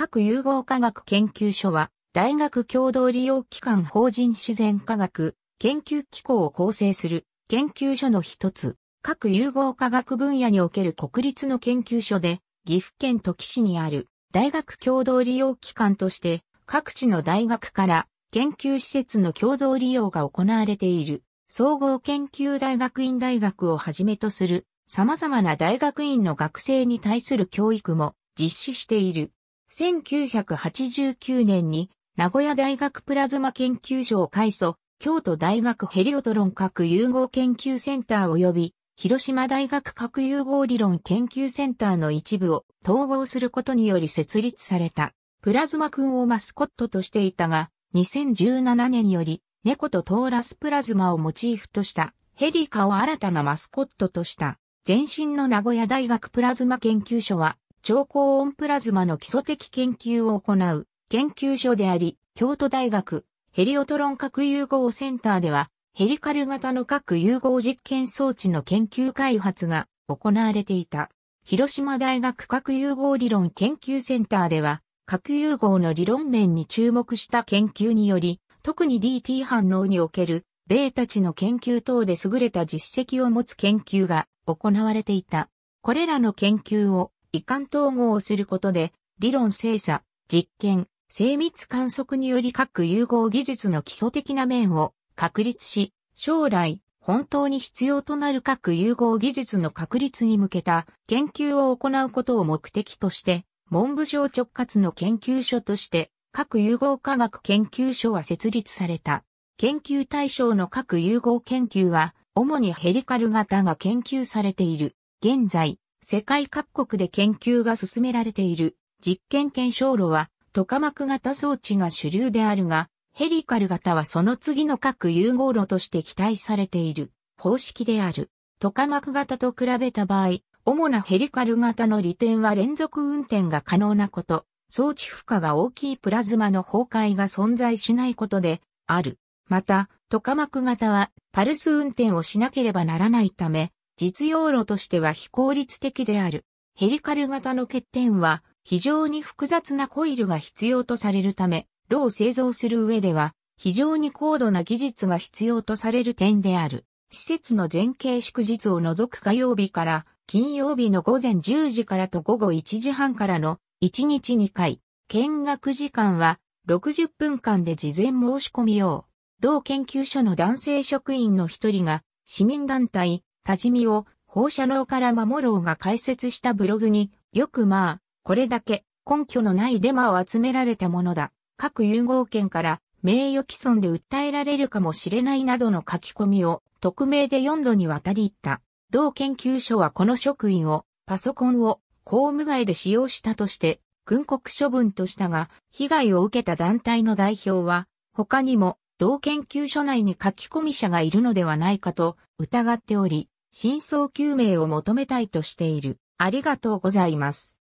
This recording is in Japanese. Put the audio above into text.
各融合科学研究所は、大学共同利用機関法人自然科学研究機構を構成する研究所の一つ、各融合科学分野における国立の研究所で、岐阜県土岐市にある大学共同利用機関として、各地の大学から研究施設の共同利用が行われている、総合研究大学院大学をはじめとする、様々な大学院の学生に対する教育も実施している。1989年に名古屋大学プラズマ研究所を開祖、京都大学ヘリオトロン核融合研究センター及び広島大学核融合理論研究センターの一部を統合することにより設立された。プラズマ君をマスコットとしていたが、2017年より猫とトーラスプラズマをモチーフとしたヘリカを新たなマスコットとした。前身の名古屋大学プラズマ研究所は超高温プラズマの基礎的研究を行う研究所であり、京都大学ヘリオトロン核融合センターでは、ヘリカル型の核融合実験装置の研究開発が行われていた。広島大学核融合理論研究センターでは、核融合の理論面に注目した研究により、特に DT 反応における、米たちの研究等で優れた実績を持つ研究が行われていた。これらの研究を移管統合をすることで、理論精査、実験、精密観測により各融合技術の基礎的な面を確立し、将来、本当に必要となる各融合技術の確立に向けた研究を行うことを目的として、文部省直轄の研究所として、各融合科学研究所は設立された。研究対象の各融合研究は、主にヘリカル型が研究されている。現在、世界各国で研究が進められている実験検証炉は、トカマク型装置が主流であるが、ヘリカル型はその次の各融合炉として期待されている方式である。トカマク型と比べた場合、主なヘリカル型の利点は連続運転が可能なこと、装置負荷が大きいプラズマの崩壊が存在しないことである。また、トカマク型はパルス運転をしなければならないため、実用路としては非効率的である。ヘリカル型の欠点は、非常に複雑なコイルが必要とされるため、炉を製造する上では、非常に高度な技術が必要とされる点である。施設の前景祝日を除く火曜日から金曜日の午前10時からと午後1時半からの1日2回、見学時間は60分間で事前申し込みよう。同研究所の男性職員の一人が市民団体多治見を放射能から守ろうが解説したブログに、よくまあ、これだけ根拠のないデマを集められたものだ。各融合圏から名誉毀損で訴えられるかもしれないなどの書き込みを匿名で4度にわたり言った。同研究所はこの職員をパソコンを公務外で使用したとして軍国処分としたが、被害を受けた団体の代表は他にも同研究所内に書き込み者がいるのではないかと疑っており、真相究明を求めたいとしている。ありがとうございます。